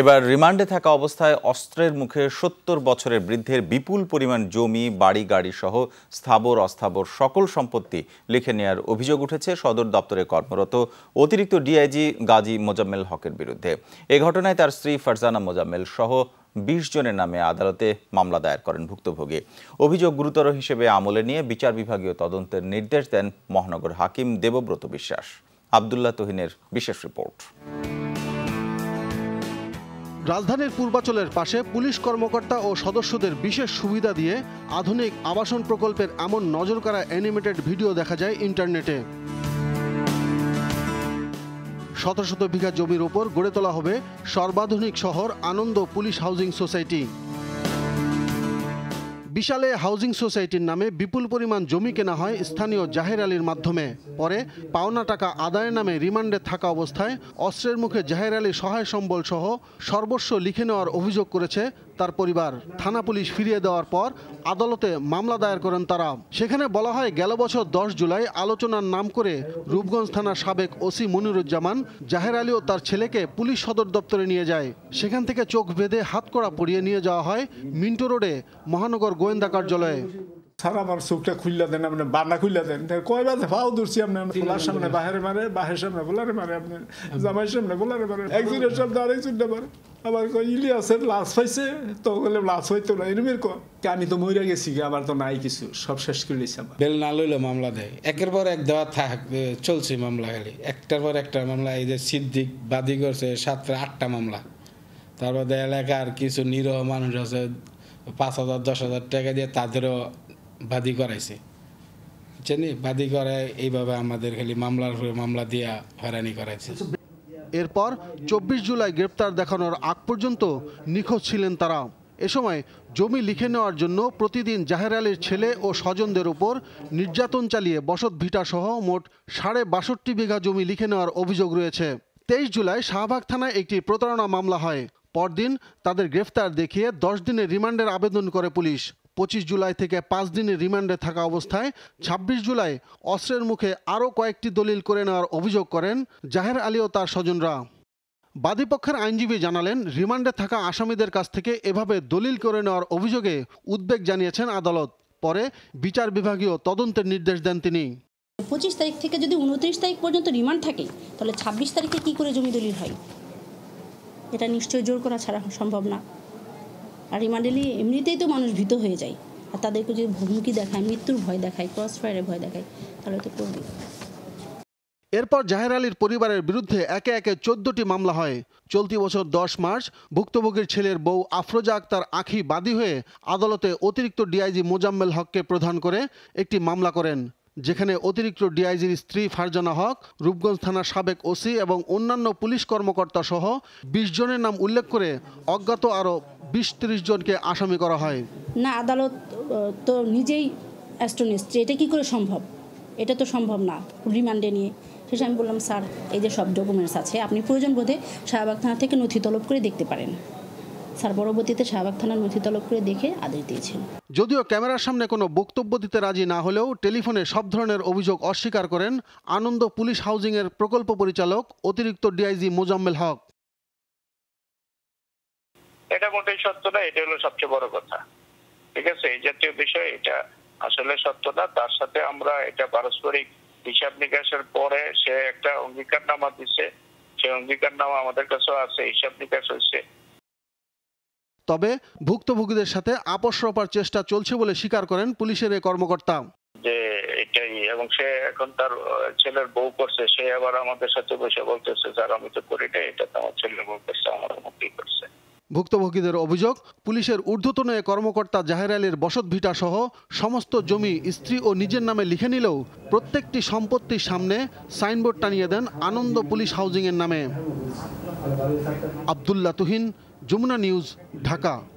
এবার রিমান্ডে থাকা অবস্থায় অস্ত্রের মুখে সত্তর বছরের বৃদ্ধের বিপুল পরিমাণ জমি বাড়ি গাড়ি সহ স্থাবর অস্থাবর সকল সম্পত্তি লিখে নেওয়ার অভিযোগ উঠেছে সদর দপ্তরে কর্মরত অতিরিক্ত ডিআইজি গাজী মোজাম্মেল হকের বিরুদ্ধে এ ঘটনায় তার স্ত্রী ফারজানা মোজাম্মেল সহ বিশ জনের নামে আদালতে মামলা দায়ের করেন ভুক্তভোগী অভিযোগ গুরুতর হিসেবে আমলে নিয়ে বিচার বিভাগীয় তদন্তের নির্দেশ দেন মহানগর হাকিম দেবব্রত বিশ্বাস আবদুল্লাহ তহিনের বিশেষ রিপোর্ট রাজধানীর পূর্বাচলের পাশে পুলিশ কর্মকর্তা ও সদস্যদের বিশেষ সুবিধা দিয়ে আধুনিক আবাসন প্রকল্পের এমন নজরকাড়া অ্যানিমেটেড ভিডিও দেখা যায় ইন্টারনেটে শত শত বিঘা জমির ওপর গড়ে তোলা হবে সর্বাধুনিক শহর আনন্দ পুলিশ হাউজিং সোসাইটি বিশালে হাউজিং সোসাইটির নামে বিপুল পরিমাণ জমি কেনা হয় স্থানীয় জাহের আলীর মাধ্যমে পরে পাওনা টাকা আদায়ের নামে রিমান্ডে থাকা অবস্থায় অস্ত্রের মুখে জাহের আলী সহায় সম্বল সহ সর্বস্ব লিখে নেওয়ার অভিযোগ করেছে তার পরিবার থানা পুলিশ ফিরিয়ে দেওয়ার পর আদালতে মামলা দায়ের করেন তারা সেখানে বলা হয় গেল বছর দশ জুলাই আলোচনার নাম করে রূপগঞ্জ থানার সাবেক ওসি মনিরুজ্জামান জাহের আলী ও তার ছেলেকে পুলিশ সদর দপ্তরে নিয়ে যায় সেখান থেকে চোখ বেঁধে হাতকড়া পরিয়ে নিয়ে যাওয়া হয় মিন্টো রোডে মহানগর গোয়েন্দা কার্যালয়ে স্যার আমার চোখটা খুললা দেন আপনি বান্না খুললা দেন কয় ভাও ফাও ধরছি আপনি ফোলার সামনে বাহারে মারে বাহির সামনে ফোলারে মারে আপনি জামাই সামনে ফোলারে মারে একজনের সামনে আরেক চুটটা মারে আবার কয় ইলি আছে লাশ পাইছে তো বলে লাশ হইতো না এরমের কয় আমি তো মইরা গেছি আবার তো নাই কিছু সব শেষ করে দিয়েছি আমার বেল না লইলে মামলা দেয় একের পর এক দেওয়া থাক চলছে মামলা খালি একটার পর একটা মামলা এই যে সিদ্দিক বাদী করছে সাতটা আটটা মামলা তারপর এলাকার কিছু নিরহ মানুষ আছে পাঁচ হাজার দশ হাজার টাকা দিয়ে তাদেরও বাদি করাইছে জানি বাদি করায় এইভাবে আমাদের খালি মামলার মামলা দিয়া হয়রানি করাইছে এরপর চব্বিশ জুলাই গ্রেপ্তার দেখানোর আগ পর্যন্ত নিখোঁজ ছিলেন তারা এ সময় জমি লিখে নেওয়ার জন্য প্রতিদিন জাহের আলীর ছেলে ও স্বজনদের উপর নির্যাতন চালিয়ে বসত ভিটাসহ মোট সাড়ে বাষট্টি বিঘা জমি লিখে নেওয়ার অভিযোগ রয়েছে তেইশ জুলাই শাহবাগ থানায় একটি প্রতারণা মামলা হয় পরদিন তাদের গ্রেফতার দেখিয়ে দশ দিনের রিমান্ডের আবেদন করে পুলিশ পঁচিশ জুলাই থেকে পাঁচ দিনের রিমান্ডে থাকা অবস্থায় ২৬ জুলাই অস্ত্রের মুখে আরও কয়েকটি দলিল করে নেওয়ার অভিযোগ করেন জাহের আলী ও তার স্বজনরা বাদীপক্ষের আইনজীবী জানালেন রিমান্ডে থাকা আসামিদের কাছ থেকে এভাবে দলিল করে নেওয়ার অভিযোগে উদ্বেগ জানিয়েছেন আদালত পরে বিচার বিভাগীয় তদন্তের নির্দেশ দেন তিনি পঁচিশ তারিখ থেকে যদি উনত্রিশ তারিখ পর্যন্ত রিমান্ড থাকে তাহলে ছাব্বিশ তারিখে কি করে জমি দলিল হয় এটা নিশ্চয় জোর করা ছাড়া সম্ভব না আর রিমান্ডেলি এমনিতেই তো মানুষ ভীত হয়ে যায় আর তাদেরকে যদি হুমকি দেখায় মৃত্যুর ভয় দেখায় ক্রস ফায়ারের ভয় দেখায় তাহলে তো করবে এরপর জাহের আলীর পরিবারের বিরুদ্ধে একে একে চোদ্দটি মামলা হয় চলতি বছর দশ মার্চ ভুক্তভোগীর ছেলের বউ আফরোজা আক্তার আঁখি বাদী হয়ে আদালতে অতিরিক্ত ডিআইজি মোজাম্মেল হককে প্রধান করে একটি মামলা করেন যেখানে অতিরিক্ত ডিআইজির স্ত্রী ফারজানা হক রূপগঞ্জ থানার সাবেক ওসি এবং অন্যান্য পুলিশ কর্মকর্তা সহ বিশ জনের নাম উল্লেখ করে অজ্ঞাত আরও বিশ তিরিশ জনকে আসামি করা হয় না আদালত তো নিজেই অ্যাস্ট্রোনিস্ট এটা কি করে সম্ভব এটা তো সম্ভব না রিমান্ডে নিয়ে শেষে আমি বললাম স্যার এই যে সব ডকুমেন্টস আছে আপনি প্রয়োজন বোধে শাহবাগ থানা থেকে নথি তলব করে দেখতে পারেন স্যার পরবর্তীতে শাহবাগ থানার নথি তলব করে দেখে আদেশ দিয়েছেন যদিও ক্যামেরার সামনে কোনো বক্তব্য দিতে রাজি না হলেও টেলিফোনে সব ধরনের অভিযোগ অস্বীকার করেন আনন্দ পুলিশ হাউজিংয়ের প্রকল্প পরিচালক অতিরিক্ত ডিআইজি মোজাম্মেল হক এটা মোটেই সত্য না এটা হলো সবচেয়ে বড় কথা ঠিক আছে এই জাতীয় বিষয় এটা আসলে সত্য না তার সাথে আমরা এটা পারস্পরিক হিসাব নিকাশের পরে সে একটা অঙ্গীকার অঙ্গীকারনামা দিছে অঙ্গীকার নামা আমাদের কাছেও আছে হিসাব নিকাশ হয়েছে তবে ভুক্তভোগীদের সাথে আপোষ রপার চেষ্টা চলছে বলে স্বীকার করেন পুলিশের এই কর্মকর্তা যে এটাই এবং সে এখন তার ছেলের বউ করছে সে আবার আমাদের সাথে বসে বলতেছে স্যার আমি তো করি না এটা তো আমার ছেলের বউ করছে আমার মুক্তি করছে ভুক্তভোগীদের অভিযোগ পুলিশের ঊর্ধ্বতন এ কর্মকর্তা জাহের আলীর বসতভিটা সহ সমস্ত জমি স্ত্রী ও নিজের নামে লিখে নিলেও প্রত্যেকটি সম্পত্তির সামনে সাইনবোর্ড টানিয়ে দেন আনন্দ পুলিশ হাউজিংয়ের নামে আবদুল্লা তুহিন যমুনা নিউজ ঢাকা